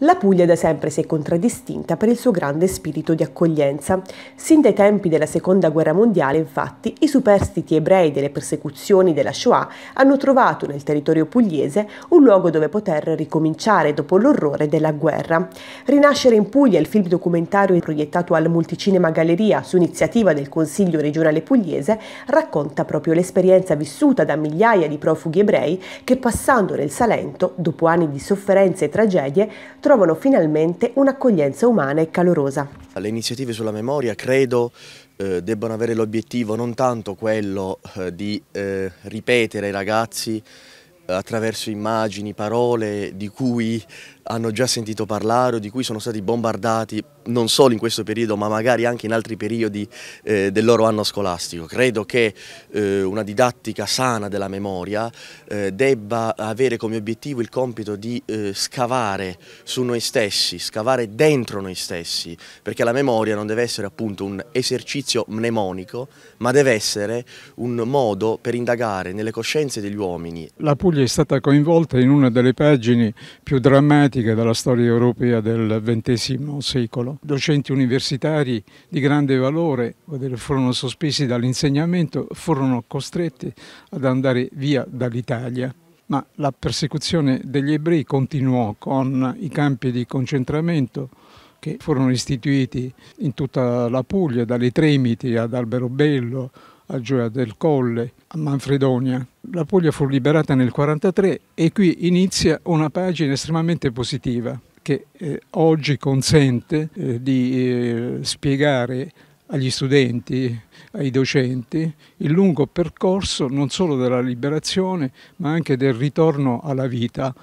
La Puglia da sempre si è contraddistinta per il suo grande spirito di accoglienza. Sin dai tempi della Seconda Guerra Mondiale, infatti, i superstiti ebrei delle persecuzioni della Shoah hanno trovato nel territorio pugliese un luogo dove poter ricominciare dopo l'orrore della guerra. Rinascere in Puglia, il film documentario proiettato al Multicinema Galleria su iniziativa del Consiglio regionale pugliese, racconta proprio l'esperienza vissuta da migliaia di profughi ebrei che passando nel Salento, dopo anni di sofferenze e tragedie, trovano finalmente un'accoglienza umana e calorosa. Le iniziative sulla memoria credo eh, debbano avere l'obiettivo non tanto quello eh, di eh, ripetere ai ragazzi eh, attraverso immagini, parole di cui hanno già sentito parlare o di cui sono stati bombardati non solo in questo periodo ma magari anche in altri periodi eh, del loro anno scolastico. Credo che eh, una didattica sana della memoria eh, debba avere come obiettivo il compito di eh, scavare su noi stessi, scavare dentro noi stessi, perché la memoria non deve essere appunto un esercizio mnemonico ma deve essere un modo per indagare nelle coscienze degli uomini. La Puglia è stata coinvolta in una delle pagine più drammatiche drammatica della storia europea del XX secolo. Docenti universitari di grande valore furono sospesi dall'insegnamento, furono costretti ad andare via dall'Italia ma la persecuzione degli ebrei continuò con i campi di concentramento che furono istituiti in tutta la Puglia, dalle Tremiti ad Alberobello, a Gioia del Colle, a Manfredonia. La Puglia fu liberata nel 1943 e qui inizia una pagina estremamente positiva che eh, oggi consente eh, di eh, spiegare agli studenti, ai docenti, il lungo percorso non solo della liberazione ma anche del ritorno alla vita.